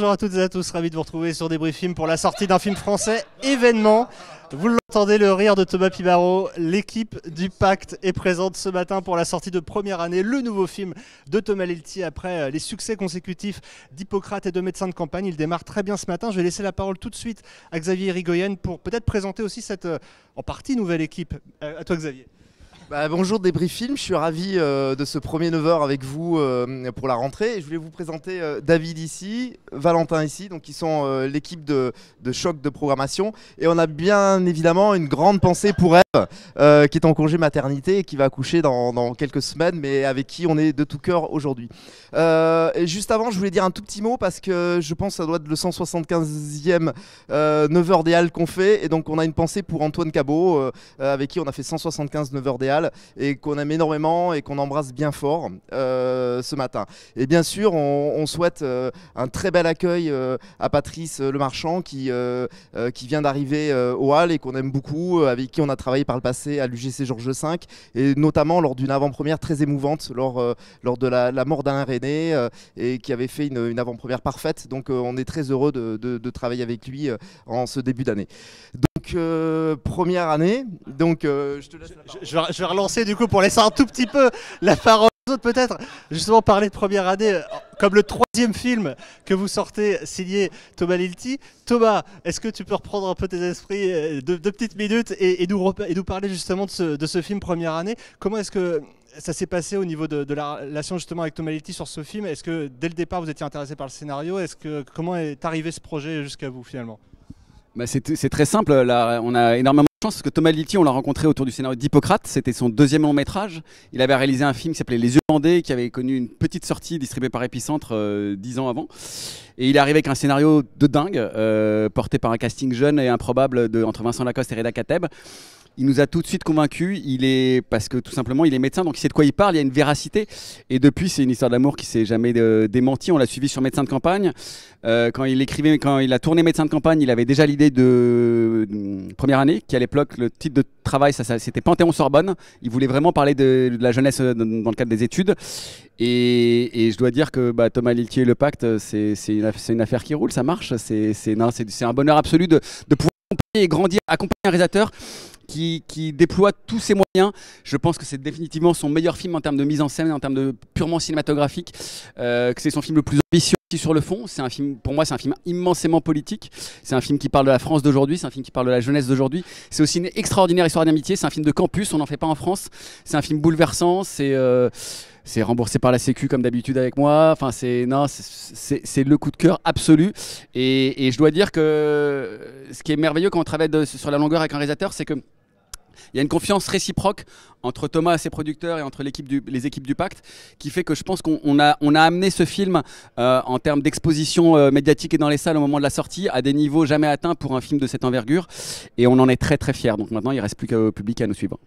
Bonjour à toutes et à tous, ravi de vous retrouver sur Débris Film pour la sortie d'un film français événement. Vous l'entendez, le rire de Thomas Pibaro. L'équipe du Pacte est présente ce matin pour la sortie de première année, le nouveau film de Thomas Lelti Après euh, les succès consécutifs d'Hippocrate et de Médecins de campagne, il démarre très bien ce matin. Je vais laisser la parole tout de suite à Xavier Rigoyen pour peut-être présenter aussi cette, euh, en partie, nouvelle équipe. Euh, à toi, Xavier. Bah, bonjour Débris Film, je suis ravi euh, de ce premier 9h avec vous euh, pour la rentrée. je voulais vous présenter euh, David ici, Valentin ici, donc qui sont l'équipe de, choc de programmation. Et on a bien évidemment une grande pensée pour Eve, qui est en congé maternité et qui va accoucher dans, quelques semaines, mais avec qui on est de tout cœur aujourd'hui. juste avant, je voulais dire un tout petit mot parce que je pense que ça doit être le 175e 9h des Halles qu'on fait. Et donc on a une pensée pour Antoine Cabot, avec qui on a fait 175 9h des Halles et qu'on aime énormément et qu'on embrasse bien fort euh, ce matin. Et bien sûr, on, souhaite euh, un très bel accueil euh, à Patrice Le Marchand qui, qui vient d'arriver au Hall et qu'on aime beaucoup, avec qui on a travaillé par le passé à l'UGC Georges V et notamment lors d'une avant-première très émouvante, lors, lors de la, mort d'Alain René et qui avait fait une, avant-première parfaite. Donc on est très heureux de travailler avec lui en ce début d'année. Donc, euh, première année, donc euh, je vais relancer du coup pour laisser un tout petit peu la parole aux autres peut-être. Justement parler de première année euh, comme le troisième film que vous sortez signé Thomas Lilti. Thomas, est-ce que tu peux reprendre un peu tes esprits deux, petites minutes et, et, nous, et, nous, parler justement de ce, film première année Comment est-ce que ça s'est passé au niveau de, la relation justement avec Thomas Lilti sur ce film Est-ce que dès le départ vous étiez intéressé par le scénario Est-ce que comment est arrivé ce projet jusqu'à vous finalement bah, c'est très simple, on a énormément de chance parce que Thomas Litty, on l'a rencontré autour du scénario d'Hippocrate, c'était son deuxième long métrage. Il avait réalisé un film qui s'appelait Les yeux bandés, qui avait connu une petite sortie distribuée par Epicentre euh, dix ans avant. Et il est arrivé avec un scénario de dingue, euh, porté par un casting jeune et improbable de, entre Vincent Lacoste et Reda Kateb il nous a tout de suite convaincus. Il est parce que tout simplement, il est médecin, donc il sait de quoi il parle. Il y a une véracité. Et depuis, c'est une histoire d'amour qui s'est jamais euh, démentie. On l'a suivi sur Médecin de campagne. Euh, quand il écrivait, quand il a tourné Médecin de campagne, il avait déjà l'idée de, euh, première année, qui à l'époque le titre de travail, c'était Panthéon Sorbonne. Il voulait vraiment parler de, la jeunesse dans, le cadre des études. Et, je dois dire que bah, Thomas Liltier et le pacte, c'est une, affaire qui roule, ça marche. C'est un bonheur absolu de, de pouvoir accompagner et grandir, accompagner un réalisateur qui, qui, déploie tous ses moyens. Je pense que c'est définitivement son meilleur film en termes de mise en scène, en termes de purement cinématographique, euh, que c'est son film le plus ambitieux sur le fond. C'est un film, pour moi, c'est un film immensément politique. C'est un film qui parle de la France d'aujourd'hui. C'est un film qui parle de la jeunesse d'aujourd'hui. C'est aussi une extraordinaire histoire d'amitié. C'est un film de campus. On n'en fait pas en France. C'est un film bouleversant. C'est euh, c'est remboursé par la Sécu comme d'habitude avec moi. Enfin, c'est non, c'est le coup de cœur absolu. Et, et, je dois dire que ce qui est merveilleux quand on travaille sur la longueur avec un réalisateur, c'est que il y a une confiance réciproque entre Thomas et ses producteurs et entre les équipes du pacte qui fait que je pense qu'on a, amené ce film euh, en termes d'exposition euh, médiatique et dans les salles au moment de la sortie à des niveaux jamais atteints pour un film de cette envergure et on en est très très fiers. Donc maintenant il ne reste plus qu'au public à nous suivre.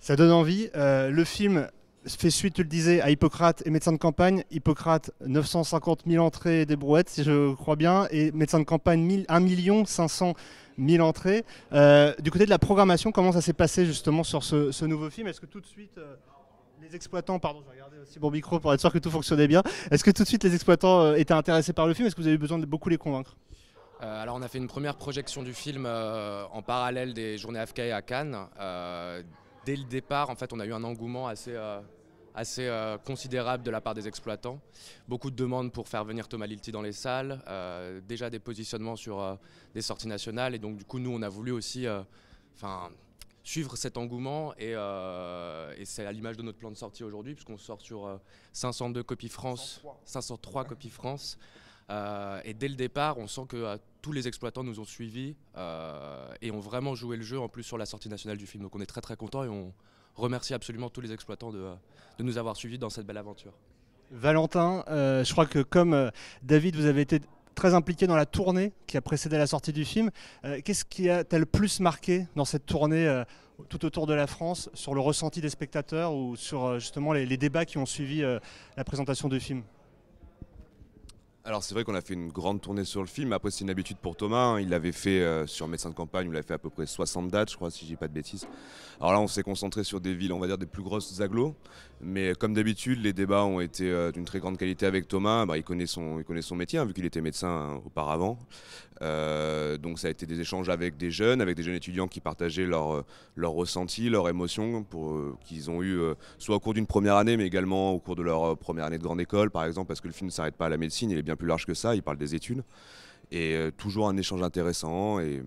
Ça donne envie. Euh, le film fait suite, tu le disais, à Hippocrate et médecin de campagne. Hippocrate, 950 000 entrées des brouettes, si je crois bien, et médecin de campagne, 1 500 000 entrées. Euh, du côté de la programmation, comment ça s'est passé justement sur ce, nouveau film Est-ce que tout de suite. Euh, les exploitants, pardon, je regarder. aussi mon micro pour être sûr que tout fonctionnait bien. Est-ce que tout de suite les exploitants euh, étaient intéressés par le film Est-ce que vous avez eu besoin de beaucoup les convaincre alors on a fait une première projection du film en parallèle des journées et à Cannes. dès le départ, en fait, on a eu un engouement assez assez euh, considérable de la part des exploitants. Beaucoup de demandes pour faire venir Thomas Lilti dans les salles, euh, déjà des positionnements sur euh, des sorties nationales. Et donc, du coup, nous, on a voulu aussi suivre cet engouement. Et, c'est à l'image de notre plan de sortie aujourd'hui, puisqu'on sort sur 502 copies France, 503, 503 copies France. et dès le départ, on sent que tous les exploitants nous ont suivis et ont vraiment joué le jeu en plus sur la sortie nationale du film. Donc on est très très content et on, Remercie absolument tous les exploitants de, nous avoir suivis dans cette belle aventure. Valentin, euh, je crois que comme euh, David, vous avez été très impliqué dans la tournée qui a précédé la sortie du film. Euh, qu'est-ce qui a le elle plus marqué dans cette tournée tout autour de la France sur le ressenti des spectateurs ou sur justement les, débats qui ont suivi la présentation du film alors c'est vrai qu'on a fait une grande tournée sur le film. Après c'est une habitude pour Thomas. Hein. Il l'avait fait euh, sur Médecin de campagne. Il l'avait fait à peu près 60 dates, je crois, si je dis pas de bêtises. Alors là on s'est concentré sur des villes, on va dire des plus grosses agglos. Mais euh, comme d'habitude, les débats ont été euh, d'une très grande qualité avec Thomas. Bah, il connaît son, il connaît son métier hein, vu qu'il était médecin hein, auparavant. donc ça a été des échanges avec des jeunes, avec des jeunes étudiants qui partageaient leurs leur ressentis, leurs émotions qu'ils ont eu soit au cours d'une première année, mais également au cours de leur première année de grande école, par exemple, parce que le film ne s'arrête pas à la médecine, il est plus large que ça, il parle des études. Et euh, toujours un échange intéressant. Et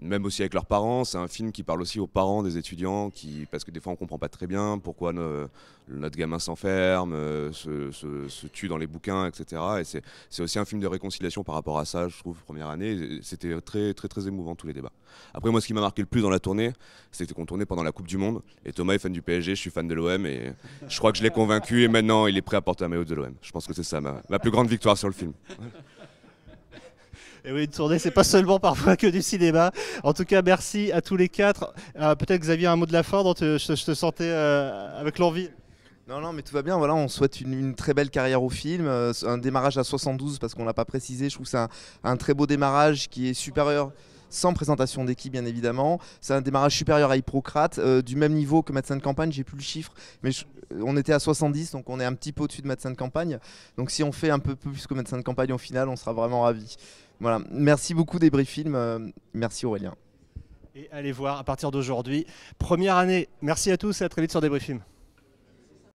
même aussi avec leurs parents. C'est un film qui parle aussi aux parents des étudiants, qui, parce que des fois on comprend pas très bien pourquoi notre gamin s'enferme, euh, se, tue dans les bouquins, etc. Et c'est aussi un film de réconciliation par rapport à ça, je trouve, première année. C'était très, très, très émouvant tous les débats. Après, moi, ce qui m'a marqué le plus dans la tournée, c'était qu'on tournait pendant la Coupe du Monde. Et Thomas est fan du PSG, je suis fan de l'OM et je crois que je l'ai convaincu. Et maintenant, il est prêt à porter un maillot de l'OM. Je pense que c'est ça ma plus grande victoire sur le film. Et oui, une tournée, c'est pas seulement parfois que du cinéma. En tout cas, merci à tous les quatre. Ah, peut-être Xavier, un mot de la fin dont euh, je, te sentais euh, avec l'envie. Non, non, mais tout va bien. Voilà, on souhaite une, très belle carrière au film. Euh, un démarrage à 72 parce qu'on l'a pas précisé. Je trouve que c'est un, un, très beau démarrage qui est supérieur sans présentation d'équipe bien évidemment. C'est un démarrage supérieur à Hippocrate, euh, du même niveau que médecin de campagne, j'ai plus le chiffre, mais euh, on était à 70, donc on est un petit peu au-dessus de médecin de campagne. Donc si on fait un peu plus que médecin de campagne au final, on sera vraiment ravis. Voilà, merci beaucoup Débris Film, euh, merci Aurélien. Et allez voir à partir d'aujourd'hui, première année. Merci à tous et à très vite sur Débris Film.